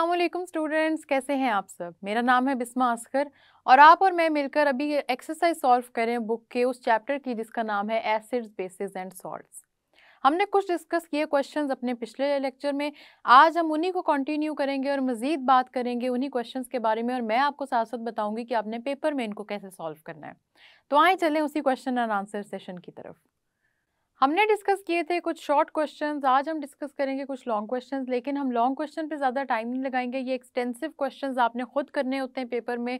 Aslam students कैसे हैं आप सब मेरा नाम है बिस्मा असगर और आप और मैं मिलकर अभी एक्सरसाइज सॉल्व करें बुक के उस चैप्टर की जिसका नाम है एसिड्स बेसिस एंड सॉल्ट्स हमने कुछ डिस्कस किए क्वेश्चंस अपने पिछले लेक्चर में आज हम उन्हीं को कंटिन्यू करेंगे और मज़ीद बात करेंगे उन्हीं क्वेश्चंस के बारे में और मैं आपको साथ साथ बताऊंगी कि आपने पेपर में इनको कैसे सॉल्व करना है तो आए चलें उसी क्वेश्चन एंड आंसर सेशन की तरफ हमने डिस्कस किए थे कुछ शॉर्ट क्वेश्चन आज हम डिस्कस करेंगे कुछ लॉन्ग क्वेश्चन लेकिन हम लॉन्ग क्वेश्चन पे ज़्यादा टाइम नहीं लगाएंगे ये एक्सटेंसिव क्वेश्चन आपने खुद करने होते हैं पेपर में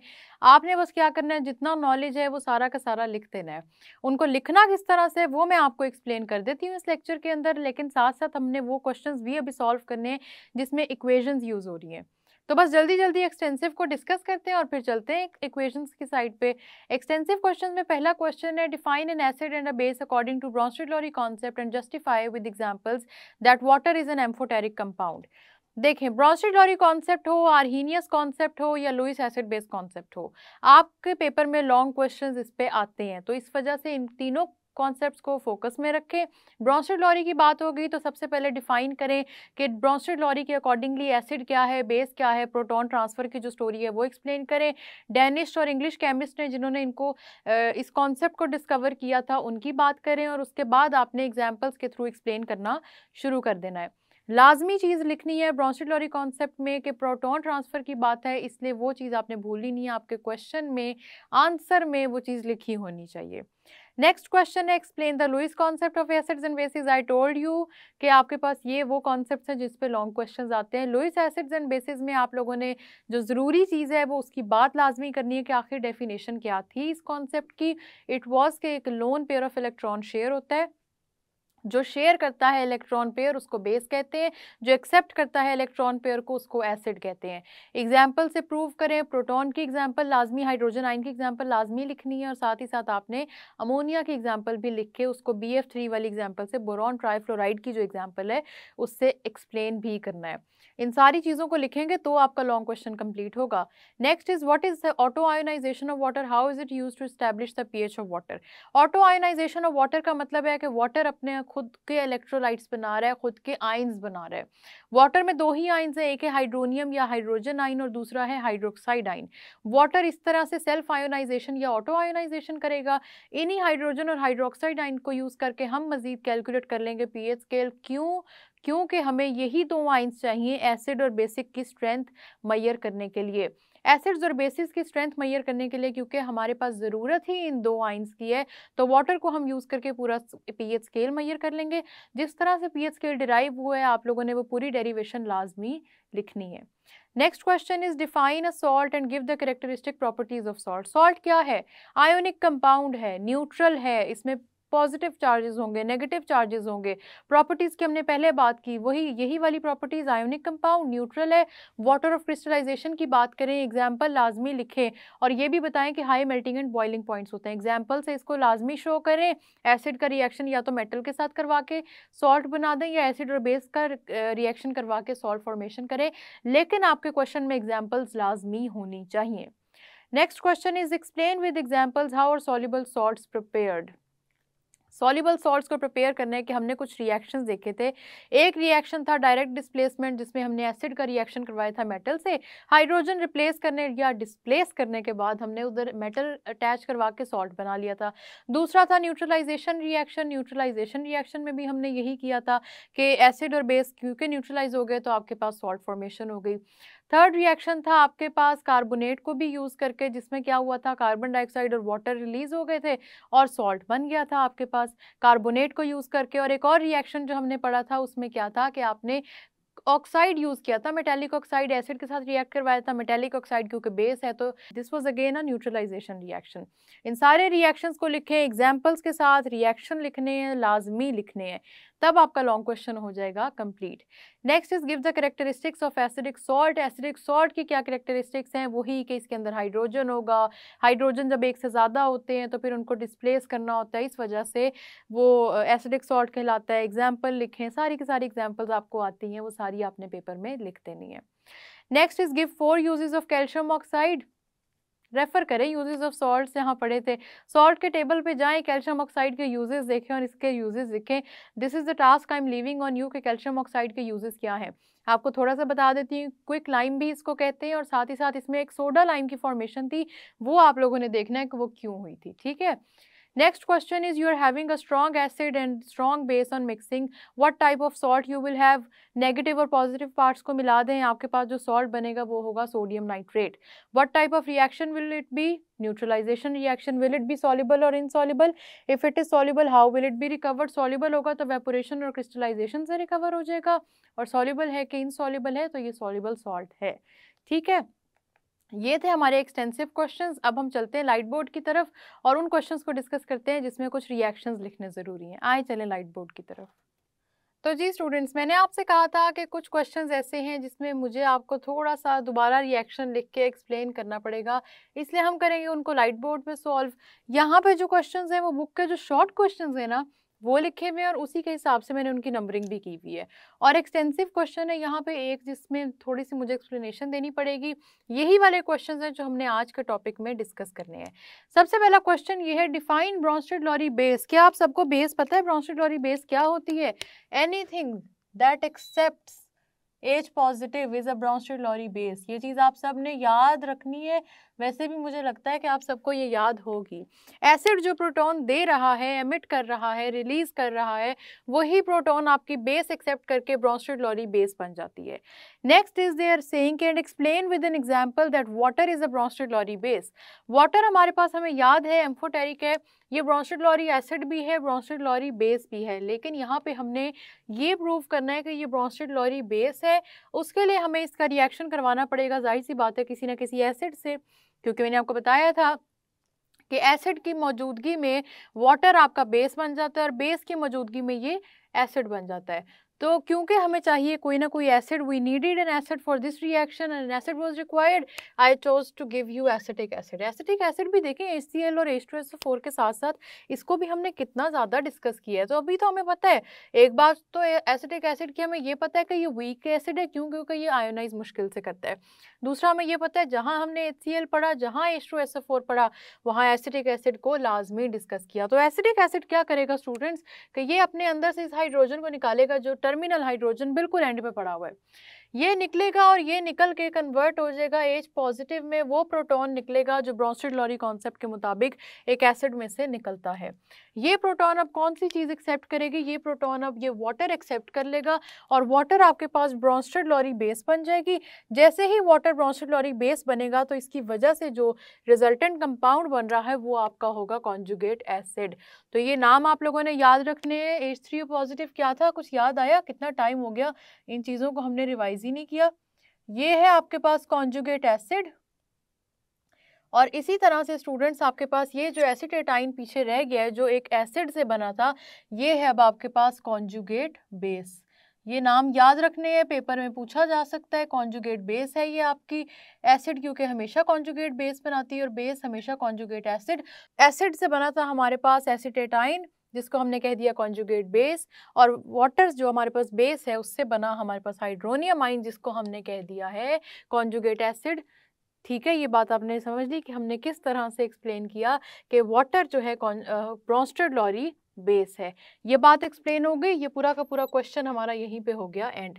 आपने बस क्या करना है जितना नॉलेज है वो सारा का सारा लिख देना है उनको लिखना किस तरह से वो मैं आपको एक्सप्लेन कर देती हूँ इस लेक्चर के अंदर लेकिन साथ साथ हमने वो क्वेश्चन भी अभी सॉल्व करने हैं जिसमें इक्वेजन्स यूज़ हो रही हैं तो बस जल्दी जल्दी एक्सटेंसिव को डिस्कस करते हैं और फिर चलते हैं इक्वेशंस की साइड पे एक्सटेंसिव क्वेश्चन में पहला क्वेश्चन है define an acid and a base according to Bronsted Lowry concept and justify with examples that water is an amphoteric compound देखें ब्रॉन्स्टेड लॉरी कॉन्सेप्ट हो आरहीनियस कॉन्सेप्ट हो या Lewis acid base concept हो आपके paper में long questions इस पर आते हैं तो इस वजह से इन तीनों कॉन्सेप्ट को फोकस में रखें ब्रॉन्स्टेड लॉरी की बात हो गई तो सबसे पहले डिफाइन करें कि ब्रॉन्स्टेड लॉरी के अकॉर्डिंगली एसिड क्या है बेस क्या है प्रोटॉन ट्रांसफ़र की जो स्टोरी है वो एक्सप्लेन करें डेनिश और इंग्लिश केमिस्ट ने जिन्होंने इनको इस कॉन्सेप्ट को डिस्कवर किया था उनकी बात करें और उसके बाद आपने एग्जाम्पल्स के थ्रू एक्सप्लेन करना शुरू कर देना है लाजमी चीज़ लिखनी है ब्रॉन्स्टेड लॉरी कॉन्सेप्ट में कि प्रोटोन ट्रांसफ़र की बात है इसलिए वो चीज़ आपने ही नहीं है आपके क्वेश्चन में आंसर में वो चीज़ लिखी होनी चाहिए नेक्स्ट क्वेश्चन है explain the Lewis concept of acids and bases I told you कि आपके पास ये वो कॉन्सेप्ट हैं जिसपे लॉन्ग क्वेश्चन आते हैं लुइस एसिड्स एंड बेसिस में आप लोगों ने जो ज़रूरी चीज़ है वो उसकी बात लाजमी करनी है कि आखिर डेफिनेशन क्या थी इस कॉन्सेप्ट की इट वॉज़ के एक lone pair of electron share होता है जो शेयर करता है इलेक्ट्रॉन पेयर उसको बेस कहते हैं जो एक्सेप्ट करता है इलेक्ट्रॉन पेयर को उसको एसिड कहते हैं एग्जाम्पल से प्रूव करें प्रोटॉन की एग्जाम्पल लाजमी हाइड्रोजन आइन की एग्जाम्पल लाजमी लिखनी है और साथ ही साथ आपने अमोनिया की एग्जाम्पल भी लिख के उसको बी एफ थ्री वाली एग्जाम्पल से बोरॉन ट्राईफ्लोराइड की जो एग्जाम्पल है उससे एक्सप्लेन भी करना है इन सारी चीज़ों को लिखेंगे तो आपका लॉन्ग क्वेश्चन कंप्लीट होगा next is what is the auto ionization of water how is it use to establish the P of water auto ionization of water का मतलब है कि वाटर अपने खुद के इलेक्ट्रोलाइट्स बना रहा है खुद के आइन्स बना रहा है वाटर में दो ही आइन्स हैं एक है हाइड्रोनियम या हाइड्रोजन आइन और दूसरा है हाइड्रोक्साइड आइन वाटर इस तरह से सेल्फ आयोनाइजेशन या ऑटो आयोनाइजेशन करेगा इन्हीं हाइड्रोजन और हाइड्रोक्साइड आइन को यूज़ करके हम मज़ीद कैलकुलेट कर लेंगे पी स्केल क्यों क्योंकि हमें यही दो आइंस चाहिए एसिड और बेसिक की स्ट्रेंथ मैयर करने के लिए एसिड्स और बेसिस की स्ट्रेंथ मैयर करने के लिए क्योंकि हमारे पास ज़रूरत ही इन दो आइंस की है तो वाटर को हम यूज़ करके पूरा पीएच स्केल मैयर कर लेंगे जिस तरह से पीएच स्केल डिराइव हुआ है आप लोगों ने वो पूरी डेरिवेशन लाजमी लिखनी है next question is define a salt and give the characteristic properties of salt salt क्या है आयोनिक कंपाउंड है न्यूट्रल है इसमें पॉजिटिव चार्जेस होंगे नेगेटिव चार्जेस होंगे प्रॉपर्टीज़ की हमने पहले बात की वही यही वाली प्रॉपर्टीज़ आयोनिक कंपाउंड न्यूट्रल है वाटर ऑफ क्रिस्टलाइजेशन की बात करें एग्जाम्पल लाजमी लिखें और ये भी बताएं कि high melting and boiling points होते हैं एग्जाम्पल से इसको लाजमी शो करें एसिड का रिएक्शन या तो मेटल के साथ करवा के सॉल्ट बना दें या एसिड और बेस का रिएक्शन करवा के सॉल्ट फॉर्मेशन करें लेकिन आपके क्वेश्चन में एग्जाम्पल्स लाजमी होनी चाहिए next question is explain with examples how are soluble salt prepared soluble salts को प्रिपेयर करने के हमने कुछ रिएक्शंस देखे थे एक रिएक्शन था डायरेक्ट डिस्प्लेसमेंट जिसमें हमने एसिड का रिएक्शन करवाया था मेटल से हाइड्रोजन रिप्लेस करने या डिस्प्लेस करने के बाद हमने उधर मेटल अटैच करवा के सॉल्ट बना लिया था दूसरा था न्यूट्रलाइजेशन रिएक्शन न्यूट्रलाइजेशन रिएक्शन में भी हमने यही किया था कि एसिड और बेस क्योंकि न्यूट्रलाइज हो गए तो आपके पास सॉल्ट फॉर्मेशन हो गई थर्ड रिएक्शन था आपके पास कार्बोनेट को भी यूज़ करके जिसमें क्या हुआ था कार्बन डाइऑक्साइड और वाटर रिलीज हो गए थे और सॉल्ट बन गया था आपके पास कार्बोनेट को यूज़ करके और एक और रिएक्शन जो हमने पढ़ा था उसमें क्या था कि आपने ऑक्साइड यूज़ किया था मेटेलिक ऑक्साइड एसिड के साथ रिएक्ट करवाया था मेटेलिक ऑक्साइड क्योंकि बेस है तो this was again a neutralization reaction इन सारे रिएक्शंस को लिखें एग्जाम्पल्स के साथ रिएक्शन लिखने हैं लाजमी लिखने हैं तब आपका लॉन्ग क्वेश्चन हो जाएगा complete next is give the characteristics of acidic salt acidic salt की क्या करेक्टरिस्टिक्स हैं वही कि इसके अंदर हाइड्रोजन होगा हाइड्रोजन जब एक से ज़्यादा होते हैं तो फिर उनको डिस्प्लेस करना होता है इस वजह से वो एसिडिक सॉल्ट कहलाता है एग्जाम्पल लिखें सारी की सारी एग्जाम्पल्स आपको आती हैं वो सारी आपने पेपर में लिख देनी है next is give four uses of calcium oxide refer करें यूजेज़ ऑफ सॉल्ट यहाँ पढ़े थे सॉल्ट के टेबल पे जाएं कैल्शियम ऑक्साइड के यूजेस देखें और इसके यूजेज़ देखें this is the task I am leaving on you के कैल्शियम ऑक्साइड के यूजेस क्या है आपको थोड़ा सा बता देती हूँ क्विक लाइम भी इसको कहते हैं और साथ ही साथ इसमें एक सोडा लाइम की फॉर्मेशन थी वो आप लोगों ने देखना है कि वो क्यों हुई थी ठीक है Next question is you are having a strong acid and strong base on mixing. What type of salt you will have? Negative और positive parts को मिला दें आपके पास जो salt बनेगा वो होगा sodium nitrate. What type of reaction will it be? Neutralization reaction. Will it be soluble or insoluble? If it is soluble, how will it be recovered? Soluble होगा तो evaporation और crystallization से recover हो जाएगा और soluble है कि insoluble है तो ये soluble salt है. ठीक है ये थे हमारे एक्सटेंसिव क्वेश्चंस अब हम चलते हैं लाइट बोर्ड की तरफ और उन क्वेश्चंस को डिस्कस करते हैं जिसमें कुछ रिएक्शंस लिखने ज़रूरी हैं आए चलें लाइट बोर्ड की तरफ तो जी स्टूडेंट्स मैंने आपसे कहा था कि कुछ क्वेश्चंस ऐसे हैं जिसमें मुझे आपको थोड़ा सा दोबारा रिएक्शन लिख के एक्सप्लेन करना पड़ेगा इसलिए हम करेंगे उनको लाइट बोर्ड में सॉल्व यहाँ पे जो क्वेश्चन हैं वो बुक के जो शॉर्ट क्वेश्चन हैं ना वो लिखे हुए और उसी के हिसाब से मैंने उनकी नंबरिंग भी की हुई है और एक्सटेंसिव क्वेश्चन है यहाँ पे एक जिसमें थोड़ी सी मुझे एक्सप्लेनेशन देनी पड़ेगी यही वाले क्वेश्चन हैं जो हमने आज के टॉपिक में डिस्कस करने हैं सबसे पहला क्वेश्चन ये है डिफाइन ब्रॉन्स्टेड लॉरी बेस क्या आप सबको बेस पता है ब्रॉन्स्टेड लॉरी बेस क्या होती है anything that accept H positive is a Bronsted Lowry base ये चीज़ आप सब ने याद रखनी है वैसे भी मुझे लगता है कि आप सबको ये याद होगी एसिड जो प्रोटॉन दे रहा है एमिट कर रहा है रिलीज़ कर रहा है वही प्रोटॉन आपकी बेस एक्सेप्ट करके ब्राउनस्टेड लॉरी बेस बन जाती है Next is they are saying and explain with an example that water is a Bronsted lorry base. Water हमारे पास हमें याद है एम्फोटेरिक है ये ब्रॉन्स्टेड लॉरी एसिड भी है ब्रॉन्स्टेड लॉरी बेस भी है लेकिन यहाँ पे हमने ये प्रूव करना है कि ये ब्रॉन्स्टेड लॉरी बेस है उसके लिए हमें इसका रिएक्शन करवाना पड़ेगा जाहिर सी बात है किसी ना किसी एसिड से क्योंकि मैंने आपको बताया था कि एसिड की मौजूदगी में वाटर आपका बेस बन जाता है और बेस की मौजूदगी में ये एसिड बन जाता है तो क्योंकि हमें चाहिए कोई ना कोई acid we needed an acid for this reaction an acid was required I chose to give you acetic acid acetic acid भी देखें एच और एच के साथ साथ इसको भी हमने कितना ज़्यादा डिस्कस किया है तो अभी तो हमें पता है एक बात तो एसिटिक एसिड की हमें ये पता है कि ये वीक एसिड है क्यों क्योंकि ये आयोनाइज मुश्किल से करता है दूसरा हमें यह पता है जहाँ हमने एच पढ़ा जहाँ एच पढ़ा वहाँ एसिटिक एसिड को लाजमी डिस्कस किया तो एसिटिक एसिड क्या करेगा स्टूडेंट्स कि ये अपने अंदर से इस हाइड्रोजन को निकालेगा जो टर्मिनल हाइड्रोजन बिल्कुल एंड में पड़ा हुआ है ये निकलेगा और ये निकल के कन्वर्ट हो जाएगा एच पॉजिटिव में वो प्रोटॉन निकलेगा जो ब्रॉन्सिड लॉरी कॉन्सेप्ट के मुताबिक एक एसिड में से निकलता है ये प्रोटॉन अब कौन सी चीज़ एक्सेप्ट करेगी ये प्रोटॉन अब ये वाटर एक्सेप्ट कर लेगा और वाटर आपके पास ब्रॉन्सिड लॉरी बेस बन जाएगी जैसे ही वाटर ब्रॉन्सिड लॉरी बेस बनेगा तो इसकी वजह से जो रिजल्टेंट कंपाउंड बन रहा है वो आपका होगा कॉन्जुगेट एसिड तो ये नाम आप लोगों ने याद रखने एच पॉजिटिव क्या था कुछ याद आया गया कितना टाइम हो गया इन चीज़ों को हमने रिवाइज ही नहीं किया ये है आपके पास कॉन्जुगेट एसिड और इसी तरह से स्टूडेंट्स आपके पास ये जो एसिटेटाइन पीछे रह गया है जो एक एसिड से बना था ये है अब आपके पास कॉन्जुगेट बेस ये नाम याद रखने हैं पेपर में पूछा जा सकता है कॉन्जुगेट बेस है ये आपकी एसिड क्योंकि हमेशा कॉन्जुगेट बेस बनाती है और बेस हमेशा कॉन्जुगेट एसिड एसिड से बना था हमारे पास एसिटेटाइन जिसको हमने कह दिया कॉन्जुगेट बेस और वाटर जो हमारे पास बेस है उससे बना हमारे पास हाइड्रोनियम आइन जिसको हमने कह दिया है कॉन्जुगेट एसिड ठीक है ये बात आपने समझ ली कि हमने किस तरह से एक्सप्लेन किया कि वाटर जो है ब्रॉन्स्टेड लॉरी बेस है ये बात एक्सप्लेन हो गई ये पूरा का पूरा क्वेश्चन हमारा यहीं पे हो गया and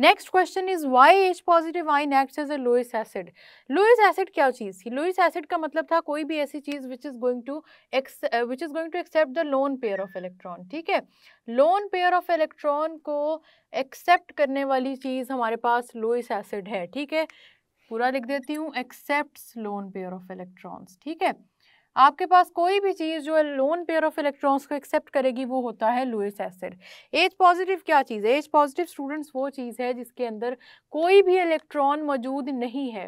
next question is why H positive I next is a Lewis acid Lewis acid क्या चीज़ थी लोइस एसिड का मतलब था कोई भी ऐसी चीज़ which is going to which is going to accept the lone pair of electron ठीक है लोन पेयर ऑफ इलेक्ट्रॉन को एक्सेप्ट करने वाली चीज़ हमारे पास लोइस एसिड है ठीक है पूरा लिख देती हूँ accept lone pair of electrons ठीक है आपके पास कोई भी चीज़ जो है लोन पेयर ऑफ इलेक्ट्रॉन्स को एक्सेप्ट करेगी वो होता है लुइस एसिड एज पॉजिटिव क्या चीज़ है एज पॉजिटिव स्टूडेंट्स वो चीज़ है जिसके अंदर कोई भी इलेक्ट्रॉन मौजूद नहीं है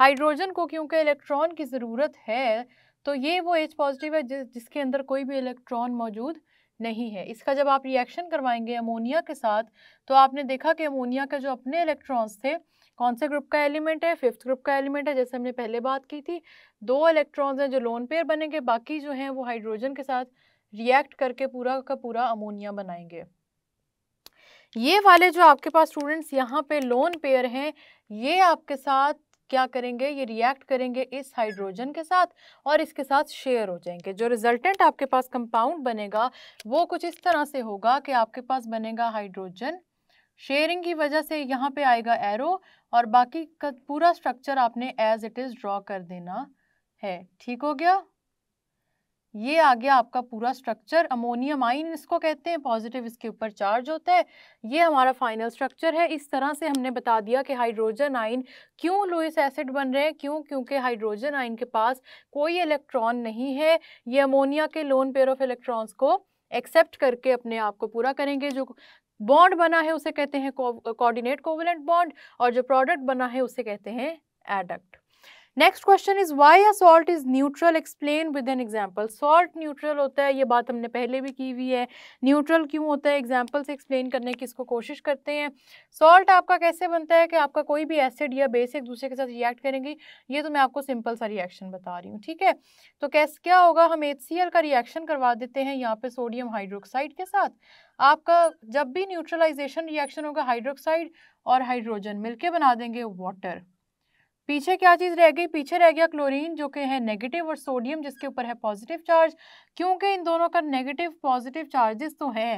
हाइड्रोजन को क्योंकि इलेक्ट्रॉन की ज़रूरत है तो ये वो एज पॉजिटिव है जिस जिसके अंदर कोई भी इलेक्ट्रॉन मौजूद नहीं है इसका जब आप रिएक्शन करवाएंगे अमोनिया के साथ तो आपने देखा कि अमोनिया के जो अपने इलेक्ट्रॉन्स थे कौन से ग्रुप का एलिमेंट है फिफ्थ ग्रुप का एलिमेंट है जैसे हमने पहले बात की थी दो इलेक्ट्रॉन्स हैं जो लोन पेयर बनेंगे बाकी जो हैं वो हाइड्रोजन के साथ रिएक्ट करके पूरा का पूरा अमोनिया बनाएंगे ये वाले जो आपके पास स्टूडेंट्स यहाँ पे लोन पेयर हैं ये आपके साथ क्या करेंगे ये रिएक्ट करेंगे इस हाइड्रोजन के साथ और इसके साथ शेयर हो जाएंगे जो रिजल्टेंट आपके पास कंपाउंड बनेगा वो कुछ इस तरह से होगा कि आपके पास बनेगा हाइड्रोजन शेयरिंग की वजह से यहाँ पे आएगा एरो और बाकी का पूरा स्ट्रक्चर आपने एज इट इज़ ड्रॉ कर देना है ठीक हो गया ये आ गया आपका पूरा स्ट्रक्चर अमोनियम आइन इसको कहते हैं पॉजिटिव इसके ऊपर चार्ज होता है ये हमारा फाइनल स्ट्रक्चर है इस तरह से हमने बता दिया कि हाइड्रोजन आइन क्यों लुइस एसिड बन रहे हैं क्यों क्योंकि हाइड्रोजन आइन के पास कोई इलेक्ट्रॉन नहीं है ये अमोनिया के लोन पेयर ऑफ इलेक्ट्रॉन्स को एक्सेप्ट करके अपने आप को पूरा करेंगे जो बॉन्ड बना है उसे कहते हैं कोऑर्डिनेट कोवलेंट बॉन्ड और जो प्रोडक्ट बना है उसे कहते हैं adduct next question is why a salt is neutral explain with an example salt neutral होता है ये बात हमने पहले भी की हुई है न्यूट्रल क्यों होता है एग्जाम्पल से एक्सप्लेन करने की इसको कोशिश करते हैं सॉल्ट आपका कैसे बनता है कि आपका कोई भी एसिड या बेस एक दूसरे के साथ रिएक्ट करेंगे ये तो मैं आपको सिंपल सा रिएक्शन बता रही हूँ ठीक है तो कैसे क्या होगा हम एच का रिएक्शन करवा देते हैं यहाँ पे सोडियम हाइड्रोक्साइड के साथ आपका जब भी न्यूट्रलाइजेशन रिएक्शन होगा हाइड्रोक्साइड और हाइड्रोजन मिलके बना देंगे वाटर पीछे क्या चीज़ रह गई पीछे रह गया क्लोरीन जो कि है नेगेटिव और सोडियम जिसके ऊपर है पॉजिटिव चार्ज क्योंकि इन दोनों का नेगेटिव पॉजिटिव चार्जेस तो हैं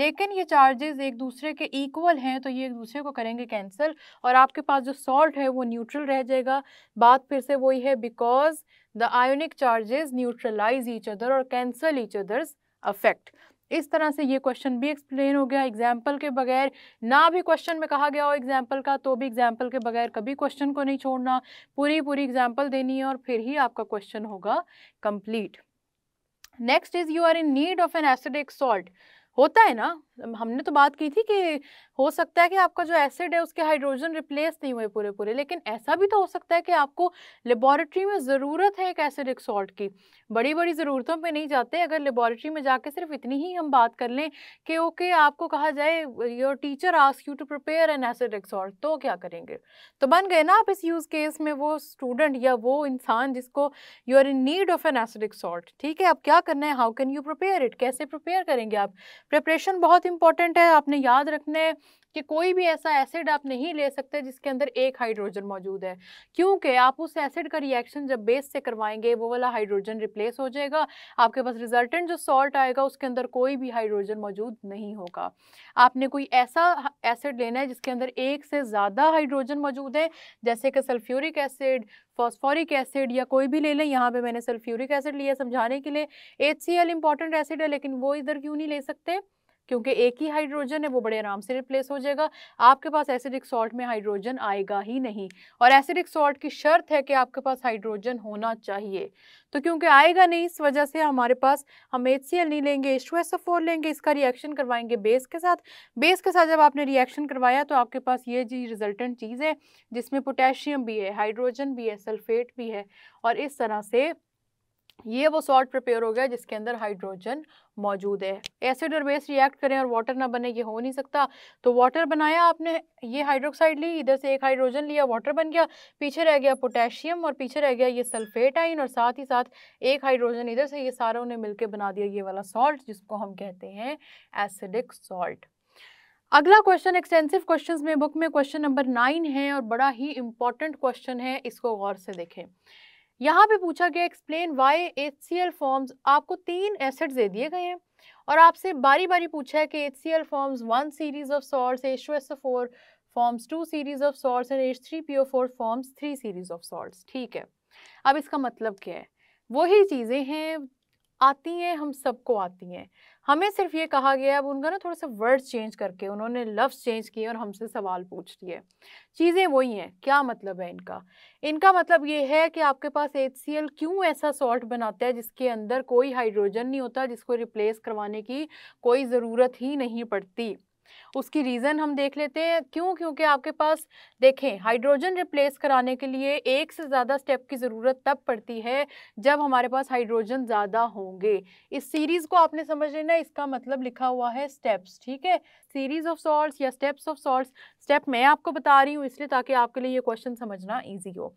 लेकिन ये चार्जेस एक दूसरे के इक्वल हैं तो ये एक दूसरे को करेंगे कैंसिल और आपके पास जो सॉल्ट है वो न्यूट्रल रह जाएगा बात फिर से वही है because the ionic charges neutralize each other और कैंसल ईच अदर्स अफेक्ट इस तरह से ये क्वेश्चन भी एक्सप्लेन हो गया एग्जाम्पल के बगैर ना भी क्वेश्चन में कहा गया हो एग्जाम्पल का तो भी एग्जाम्पल के बगैर कभी क्वेश्चन को नहीं छोड़ना पूरी पूरी एग्जाम्पल देनी है और फिर ही आपका क्वेश्चन होगा complete next is you are in need of an acidic salt होता है ना हमने तो बात की थी कि हो सकता है कि आपका जो एसिड है उसके हाइड्रोजन रिप्लेस नहीं हुए पूरे पूरे लेकिन ऐसा भी तो हो सकता है कि आपको लेबॉरेटरी में ज़रूरत है एक एसिडिक सॉल्ट की बड़ी बड़ी ज़रूरतों पे नहीं जाते अगर लेबॉरेटरी में जाके सिर्फ इतनी ही हम बात कर लें कि ओके आपको कहा जाए your teacher ask you to prepare an acidic salt तो क्या करेंगे तो बन गए ना आप इस यूज़ केस में वो स्टूडेंट या वो इंसान जिसको you are in need of an acidic salt ठीक है अब क्या करना है how can you prepare it कैसे प्रिपेयर करेंगे आप प्रिपरेशन बहुत इंपॉर्टेंट है आपने याद रखना है कि कोई भी ऐसा एसिड आप नहीं ले सकते जिसके अंदर एक हाइड्रोजन मौजूद है क्योंकि आप उस एसिड का रिएक्शन जब बेस से करवाएंगे वो वाला हाइड्रोजन रिप्लेस हो जाएगा आपके पास रिजल्टेंट जो सॉल्ट आएगा उसके अंदर कोई भी हाइड्रोजन मौजूद नहीं होगा आपने कोई ऐसा एसिड लेना है जिसके अंदर एक से ज़्यादा हाइड्रोजन मौजूद है जैसे कि सल्फ्यूरिक एसिड फॉस्फोरिक एसिड या कोई भी ले लें यहाँ पे मैंने सल्फ्यूरिक एसिड लिया समझाने के लिए H C L important acid है लेकिन वो इधर क्यों नहीं ले सकते क्योंकि एक ही हाइड्रोजन है वो बड़े आराम से रिप्लेस हो जाएगा आपके पास एसिडिक सॉल्ट में हाइड्रोजन आएगा ही नहीं और एसिडिक सॉल्ट की शर्त है कि आपके पास हाइड्रोजन होना चाहिए तो क्योंकि आएगा नहीं इस वजह से हमारे पास हम एच नहीं लेंगे एच लेंगे इसका रिएक्शन करवाएंगे बेस के साथ बेस के साथ जब आपने रिएक्शन करवाया तो आपके पास ये जी रिजल्टेंट चीज़ है जिसमें पोटेशियम भी है हाइड्रोजन भी है सल्फेट भी है और इस तरह से ये वो सॉल्ट प्रिपेयर हो गया जिसके अंदर हाइड्रोजन मौजूद है एसिड और बेस रिएक्ट करें और वाटर ना बने ये हो नहीं सकता तो वाटर बनाया आपने ये हाइड्रोक्साइड ली इधर से एक हाइड्रोजन लिया वाटर बन गया पीछे रह गया पोटेशियम और पीछे रह गया ये सल्फेट आइन और साथ ही साथ एक हाइड्रोजन इधर से ये सारों ने मिलकर बना दिया ये वाला सॉल्ट जिसको हम कहते हैं एसिडिक सॉल्ट अगला क्वेश्चन एक्सटेंसिव क्वेश्चन में बुक में क्वेश्चन नंबर नाइन है और बड़ा ही इंपॉर्टेंट क्वेश्चन है इसको गौर से देखें यहाँ पे पूछा गया explain why H C L forms आपको तीन एसेट्स दे दिए गए हैं और आपसे बारी बारी पूछा है कि H C L forms one series of salts H two S four forms two series of salts and H three P O four forms three series of salts ठीक है अब इसका मतलब क्या है वही चीज़ें हैं आती हैं हम सबको आती हैं हमें सिर्फ ये कहा गया है अब उनका ना थोड़ा सा वर्ड्स चेंज करके उन्होंने लफ्ज़ चेंज किए और हमसे सवाल पूछ लिए चीज़ें वही हैं क्या मतलब है इनका इनका मतलब ये है कि आपके पास एच क्यों ऐसा सॉल्ट बनाता है जिसके अंदर कोई हाइड्रोजन नहीं होता जिसको रिप्लेस करवाने की कोई ज़रूरत ही नहीं पड़ती उसकी रीज़न हम देख लेते हैं क्यों क्योंकि आपके पास देखें हाइड्रोजन रिप्लेस कराने के लिए एक से ज़्यादा स्टेप की ज़रूरत तब पड़ती है जब हमारे पास हाइड्रोजन ज़्यादा होंगे इस सीरीज़ को आपने समझ लेना इसका मतलब लिखा हुआ है स्टेप्स ठीक है सीरीज़ ऑफ सॉल्ट या स्टेप्स ऑफ सॉल्ट स्टेप मैं आपको बता रही हूँ इसलिए ताकि आपके लिए ये क्वेश्चन समझना ईजी हो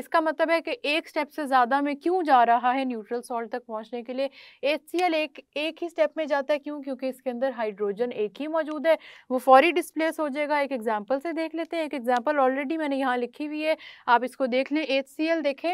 इसका मतलब है कि एक स्टेप से ज़्यादा में क्यों जा रहा है न्यूट्रल सॉल्ट तक पहुँचने के लिए एच एक एक ही स्टेप में जाता है क्यों क्योंकि इसके अंदर हाइड्रोजन एक ही मौजूद है वो फौरी डिस्प्लेस हो जाएगा एक एग्जाम्पल से देख लेते हैं एक एग्जाम्पल ऑलरेडी मैंने यहाँ लिखी हुई है आप इसको देख लें एच देखें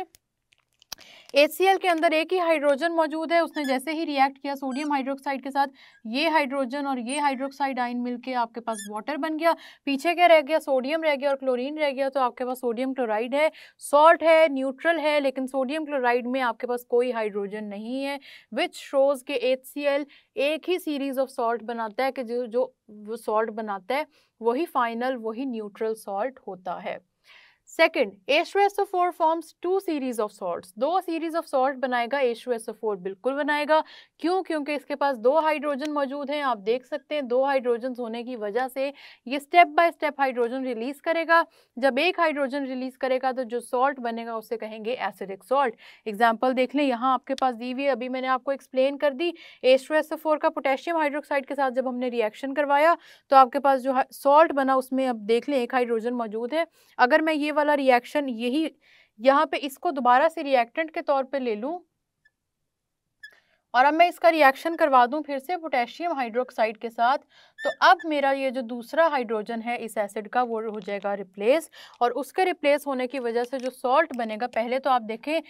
एच के अंदर एक ही हाइड्रोजन मौजूद है उसने जैसे ही रिएक्ट किया सोडियम हाइड्रोक्साइड के साथ ये हाइड्रोजन और ये हाइड्रोक्साइड आइन मिलके आपके पास वाटर बन गया पीछे क्या रह गया सोडियम रह गया और क्लोरीन रह गया तो आपके पास सोडियम क्लोराइड है सॉल्ट है न्यूट्रल है लेकिन सोडियम क्लोराइड में आपके पास कोई हाइड्रोजन नहीं है विच शोज के एच एक ही सीरीज ऑफ सॉल्ट बनाता है कि जो जो सॉल्ट बनाता है वही फाइनल वही न्यूट्रल सॉल्ट होता है सेकेंड एशो four forms two series of salt दो सीरीज ऑफ सॉल्ट बनाएगा फोर बिल्कुल बनाएगा क्यों क्योंकि इसके पास दो हाइड्रोजन मौजूद हैं आप देख सकते हैं दो हाइड्रोजन होने की वजह से ये step by step hydrogen release करेगा जब एक हाइड्रोजन रिलीज करेगा तो जो सॉल्ट बनेगा उसे कहेंगे एसिडिक सॉल्ट एग्जाम्पल देख लें यहाँ आपके पास दी हुई अभी मैंने आपको एक्सप्लेन कर दी फोर का पोटेशियम हाइड्रोक्साइड के साथ जब हमने रिएक्शन करवाया तो आपके पास जो सॉल्ट बना उसमें अब देख लें एक हाइड्रोजन मौजूद है अगर मैं ये वाला रिएक्शन यही यहाँ पे इसको दोबारा से रिएक्टेंट के तौर पे ले लूँ और अब मैं इसका रिएक्शन करवा दूं फिर से पोटेशियम हाइड्रोक्साइड के साथ तो अब मेरा ये जो दूसरा हाइड्रोजन है इस एसिड का वो हो जाएगा रिप्लेस और उसके रिप्लेस होने की वजह से जो सॉल्ट बनेगा पहले तो आप देखें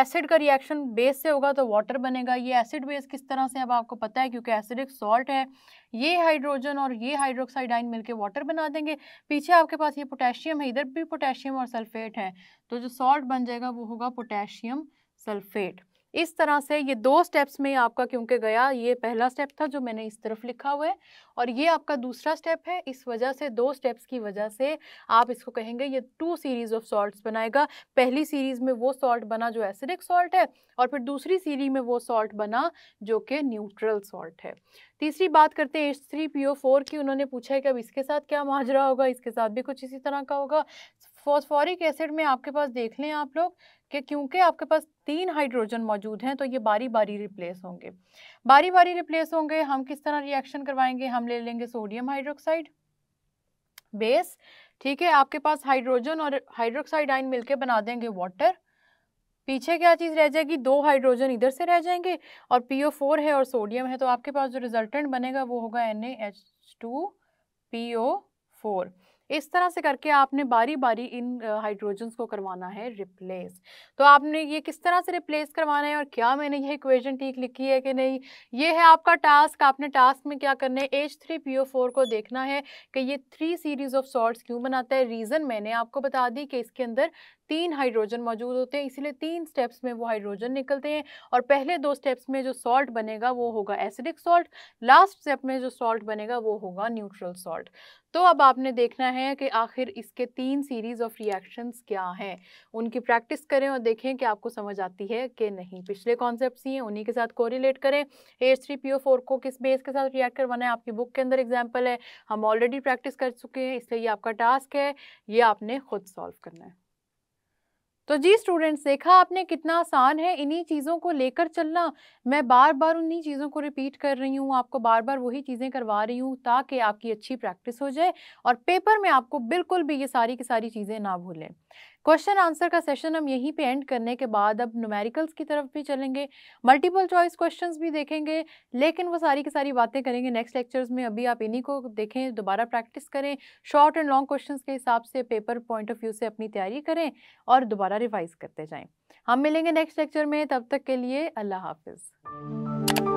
एसिड का रिएक्शन बेस से होगा तो वाटर बनेगा ये एसिड बेस किस तरह से अब आपको पता है क्योंकि एसिडिक सॉल्ट है ये हाइड्रोजन और ये हाइड्रोक्साइड आइन मिलकर वाटर बना देंगे पीछे आपके पास ये पोटेशियम है इधर भी पोटेशियम और सल्फेट है तो जो सॉल्ट बन जाएगा वो होगा पोटेशियम सल्फेट इस तरह से ये दो स्टेप्स में आपका क्योंकि गया ये पहला स्टेप था जो मैंने इस तरफ लिखा हुआ है और ये आपका दूसरा स्टेप है इस वजह से दो स्टेप्स की वजह से आप इसको कहेंगे ये टू सीरीज़ ऑफ सॉल्ट्स बनाएगा पहली सीरीज़ में वो सॉल्ट बना जो एसिडिक सॉल्ट है और फिर दूसरी सीरीज में वो सॉल्ट बना जो कि न्यूट्रल सॉल्ट है तीसरी बात करते हैं H three P O four की उन्होंने पूछा है कि अब इसके साथ क्या माजरा होगा इसके साथ भी कुछ इसी तरह का होगा फॉस्फोरिक एसिड में आपके पास देख लें आप लोग कि क्योंकि आपके पास तीन हाइड्रोजन मौजूद हैं तो ये बारी बारी रिप्लेस होंगे बारी बारी रिप्लेस होंगे हम किस तरह रिएक्शन करवाएंगे हम ले लेंगे सोडियम हाइड्रोक्साइड बेस ठीक है आपके पास हाइड्रोजन और हाइड्रोक्साइड आइन मिलके बना देंगे वाटर पीछे क्या चीज़ रह जाएगी दो हाइड्रोजन इधर से रह जाएंगे और पी फोर है और सोडियम है तो आपके पास जो रिजल्टेंट बनेगा वो होगा N A H two P four इस तरह से करके आपने बारी बारी इन हाइड्रोजन्स को करवाना है रिप्लेस तो आपने ये किस तरह से रिप्लेस करवाना है और क्या मैंने यह इक्वेशन ठीक लिखी है कि नहीं ये है आपका टास्क आपने टास्क में क्या करना है H three P O four को देखना है कि ये थ्री सीरीज ऑफ सॉल्ट क्यों बनाता है रीज़न मैंने आपको बता दी कि इसके अंदर तीन हाइड्रोजन मौजूद होते हैं इसीलिए तीन स्टेप्स में वो हाइड्रोजन निकलते हैं और पहले दो स्टेप्स में जो सॉल्ट बनेगा वो होगा एसिडिक सॉल्ट लास्ट स्टेप में जो सॉल्ट बनेगा वो होगा न्यूट्रल सॉल्ट तो अब आपने देखना है कि आखिर इसके तीन सीरीज़ ऑफ रिएक्शंस क्या हैं उनकी प्रैक्टिस करें और देखें कि आपको समझ आती है कि नहीं पिछले कॉन्सेप्ट ही हैं उन्हीं के साथ कोरिलेट करें H three P O four को किस बेस के साथ रिएक्ट करवाना है आपकी बुक के अंदर एग्जाम्पल है हम ऑलरेडी प्रैक्टिस कर चुके हैं इसलिए ये आपका टास्क है ये आपने खुद सॉल्व करना है तो जी स्टूडेंट्स देखा आपने कितना आसान है इन्हीं चीज़ों को लेकर चलना मैं बार बार उन्हीं चीज़ों को रिपीट कर रही हूँ आपको बार बार वही चीज़ें करवा रही हूँ ताकि आपकी अच्छी प्रैक्टिस हो जाए और पेपर में आपको बिल्कुल भी ये सारी की सारी चीज़ें ना भूलें क्वेश्चन आंसर का सेशन हम यहीं पे एंड करने के बाद अब न्यूमेरिकल्स की तरफ भी चलेंगे मल्टीपल चॉइस क्वेश्चंस भी देखेंगे लेकिन वो सारी की सारी बातें करेंगे नेक्स्ट लेक्चर्स में अभी आप इन्हीं को देखें दोबारा प्रैक्टिस करें शॉर्ट एंड लॉन्ग क्वेश्चन के हिसाब से पेपर पॉइंट ऑफ व्यू से अपनी तैयारी करें और दोबारा रिवाइज करते जाएँ हम मिलेंगे नेक्स्ट लेक्चर में तब तक के लिए अल्लाह हाफिज़